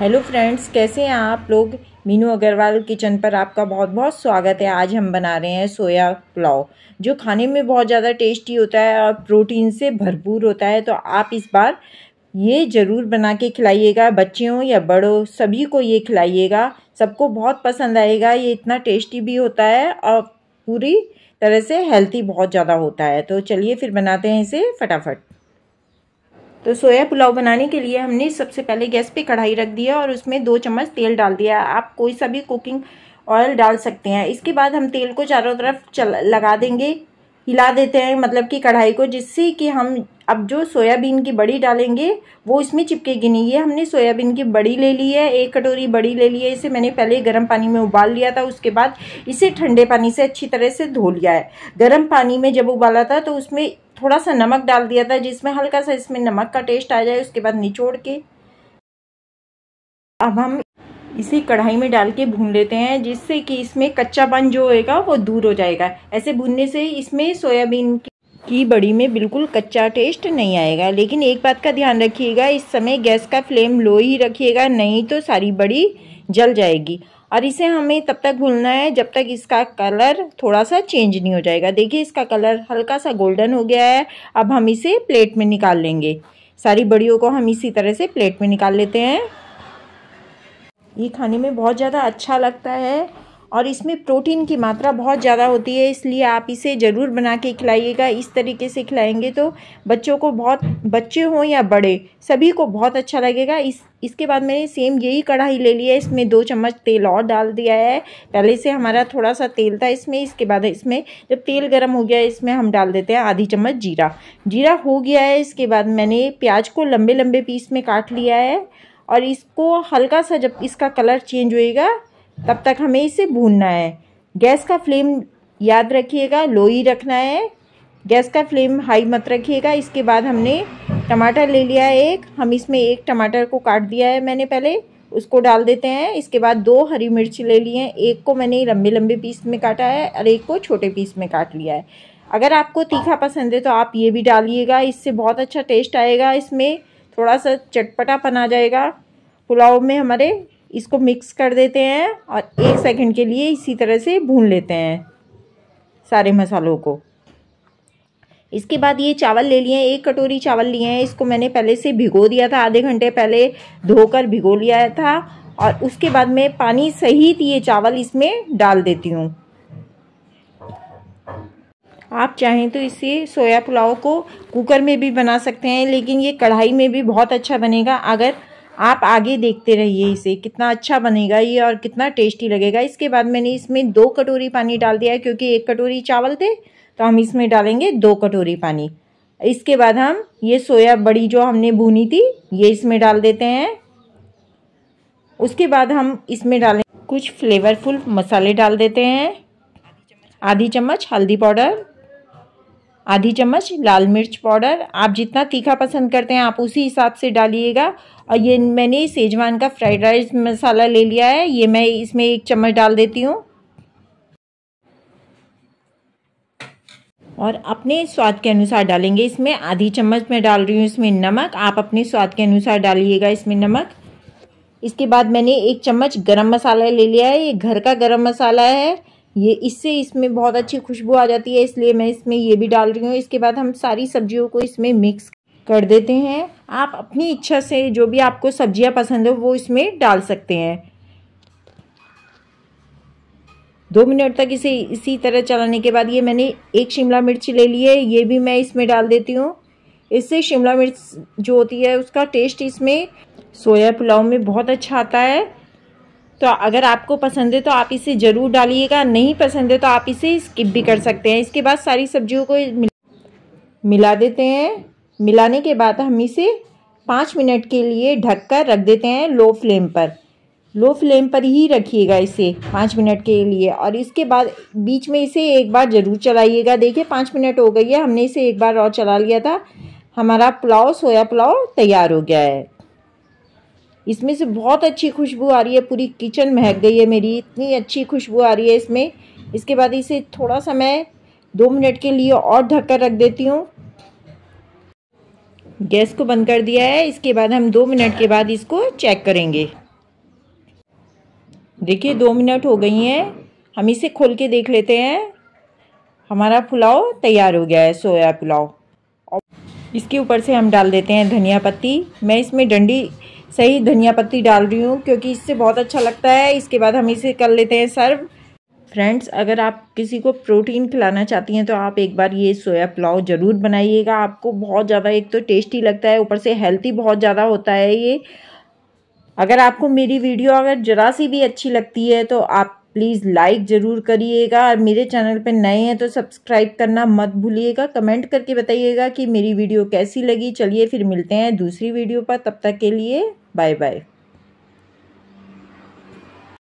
hello friends कैसे हैं आप लोग मीनू अग्रवाल किचन पर आपका बहुत बहुत स्वागत है आज हम बना रहे हैं सोया पुलाव जो खाने में बहुत ज़्यादा टेस्टी होता है और प्रोटीन से भरपूर होता है तो आप इस बार ये ज़रूर बना के खिलाइएगा बच्चों या बड़ों सभी को ये खिलाइएगा सबको बहुत पसंद आएगा ये इतना टेस्टी भी होता है और पूरी तरह से हेल्थी बहुत ज़्यादा होता है तो चलिए फिर बनाते हैं इसे फटाफट तो सोया पुलाव बनाने के लिए हमने सबसे पहले गैस पे कढ़ाई रख दिया और उसमें दो चम्मच तेल डाल दिया आप कोई सा भी कुकिंग ऑयल डाल सकते हैं इसके बाद हम तेल को चारों तरफ चल लगा देंगे हिला देते हैं मतलब कि कढ़ाई को जिससे कि हम अब जो सोयाबीन की बड़ी डालेंगे वो इसमें चिपकेगी नहीं ये हमने सोयाबीन की बड़ी ले ली है एक कटोरी बड़ी ले ली है इसे मैंने पहले गर्म पानी में उबाल लिया था उसके बाद इसे ठंडे पानी से अच्छी तरह से धो लिया है गर्म पानी में जब उबाला था तो उसमें थोड़ा सा नमक डाल दिया था जिसमें हल्का सा इसमें नमक का टेस्ट आ जाए उसके बाद निचोड़ के अब हम इसी कढ़ाई में डाल के भून लेते हैं जिससे कि इसमें कच्चा बन जो होएगा वो दूर हो जाएगा ऐसे भूनने से इसमें सोयाबीन की बड़ी में बिल्कुल कच्चा टेस्ट नहीं आएगा लेकिन एक बात का ध्यान रखिएगा इस समय गैस का फ्लेम लो ही रखिएगा नहीं तो सारी बड़ी जल जाएगी और इसे हमें तब तक भूलना है जब तक इसका कलर थोड़ा सा चेंज नहीं हो जाएगा देखिए इसका कलर हल्का सा गोल्डन हो गया है अब हम इसे प्लेट में निकाल लेंगे सारी बड़ियों को हम इसी तरह से प्लेट में निकाल लेते हैं ये खाने में बहुत ज़्यादा अच्छा लगता है और इसमें प्रोटीन की मात्रा बहुत ज़्यादा होती है इसलिए आप इसे ज़रूर बना के खिलाइएगा इस तरीके से खिलाएंगे तो बच्चों को बहुत बच्चे हों या बड़े सभी को बहुत अच्छा लगेगा इस इसके बाद मैंने सेम यही कढ़ाई ले लिया है इसमें दो चम्मच तेल और डाल दिया है पहले से हमारा थोड़ा सा तेल था इसमें इसके बाद इसमें जब तेल गर्म हो गया इसमें हम डाल देते हैं आधी चम्मच जीरा जीरा हो गया है इसके बाद मैंने प्याज को लंबे लंबे पीस में काट लिया है और इसको हल्का सा जब इसका कलर चेंज होएगा तब तक हमें इसे भूनना है गैस का फ्लेम याद रखिएगा लो ही रखना है गैस का फ्लेम हाई मत रखिएगा इसके बाद हमने टमाटर ले लिया है एक हम इसमें एक टमाटर को काट दिया है मैंने पहले उसको डाल देते हैं इसके बाद दो हरी मिर्च ले लिए हैं एक को मैंने लंबे लंबे पीस में काटा है और एक को छोटे पीस में काट लिया है अगर आपको तीखा पसंद है तो आप ये भी डालिएगा इससे बहुत अच्छा टेस्ट आएगा इसमें थोड़ा सा चटपटापन आ जाएगा पुलाव में हमारे इसको मिक्स कर देते हैं और एक सेकंड के लिए इसी तरह से भून लेते हैं सारे मसालों को इसके बाद ये चावल ले लिए हैं एक कटोरी चावल लिए हैं इसको मैंने पहले से भिगो दिया था आधे घंटे पहले धोकर भिगो लिया था और उसके बाद मैं पानी सहित ये चावल इसमें डाल देती हूँ आप चाहें तो इसे सोया पुलाव को कुकर में भी बना सकते हैं लेकिन ये कढ़ाई में भी बहुत अच्छा बनेगा अगर आप आगे देखते रहिए इसे कितना अच्छा बनेगा ये और कितना टेस्टी लगेगा इसके बाद मैंने इसमें दो कटोरी पानी डाल दिया है क्योंकि एक कटोरी चावल थे तो हम इसमें डालेंगे दो कटोरी पानी इसके बाद हम ये सोया बड़ी जो हमने भूनी थी ये इसमें डाल देते हैं उसके बाद हम इसमें डालें कुछ फ्लेवरफुल मसाले डाल देते हैं आधी चम्मच हल्दी पाउडर आधी चम्मच लाल मिर्च पाउडर आप जितना तीखा पसंद करते हैं आप उसी हिसाब से डालिएगा और ये मैंने सेजवान का फ्राइड राइस मसाला ले लिया है ये मैं इसमें एक चम्मच डाल देती हूँ और अपने स्वाद के अनुसार डालेंगे इसमें आधी चम्मच मैं डाल रही हूँ इसमें नमक आप अपने स्वाद के अनुसार डालिएगा इसमें नमक इसके बाद मैंने एक चम्मच गरम मसाला ले लिया है ये घर का गरम मसाला है ये इससे इसमें बहुत अच्छी खुशबू आ जाती है इसलिए मैं इसमें ये भी डाल रही हूँ इसके बाद हम सारी सब्जियों को इसमें मिक्स कर देते हैं आप अपनी इच्छा से जो भी आपको सब्जियाँ पसंद हो वो इसमें डाल सकते हैं दो मिनट तक इसे इसी तरह चलाने के बाद ये मैंने एक शिमला मिर्च ले ली है ये भी मैं इसमें डाल देती हूँ इससे शिमला मिर्च जो होती है उसका टेस्ट इसमें सोया पुलाव में बहुत अच्छा आता है तो अगर आपको पसंद है तो आप इसे ज़रूर डालिएगा नहीं पसंद है तो आप इसे स्किप भी कर सकते हैं इसके बाद सारी सब्जियों को मिला देते हैं मिलाने के बाद हम इसे पाँच मिनट के लिए ढककर रख देते हैं लो फ्लेम पर लो फ्लेम पर ही रखिएगा इसे पाँच मिनट के लिए और इसके बाद बीच में इसे एक बार ज़रूर चलाइएगा देखिए पाँच मिनट हो गई है हमने इसे एक बार और चला लिया था हमारा पुलाव सोया पुलाव तैयार हो गया है इसमें से बहुत अच्छी खुशबू आ रही है पूरी किचन महक गई है मेरी इतनी अच्छी खुशबू आ रही है इसमें इसके बाद इसे थोड़ा सा मैं दो मिनट के लिए और ढक कर रख देती हूँ गैस को बंद कर दिया है इसके बाद हम दो मिनट के बाद इसको चेक करेंगे देखिए दो मिनट हो गई हैं हम इसे खोल के देख लेते हैं हमारा पुलाव तैयार हो गया है सोया पुलाव और इसके ऊपर से हम डाल देते हैं धनिया पत्ती मैं इसमें डंडी सही धनिया पत्ती डाल रही हूँ क्योंकि इससे बहुत अच्छा लगता है इसके बाद हम इसे कर लेते हैं सर्व फ्रेंड्स अगर आप किसी को प्रोटीन खिलाना चाहती हैं तो आप एक बार ये सोया पुलाव ज़रूर बनाइएगा आपको बहुत ज़्यादा एक तो टेस्टी लगता है ऊपर से हेल्थी बहुत ज़्यादा होता है ये अगर आपको मेरी वीडियो अगर ज़रा सी भी अच्छी लगती है तो आप प्लीज़ लाइक ज़रूर करिएगा और मेरे चैनल पर नए हैं तो सब्सक्राइब करना मत भूलिएगा कमेंट करके बताइएगा कि मेरी वीडियो कैसी लगी चलिए फिर मिलते हैं दूसरी वीडियो पर तब तक के लिए बाय बाय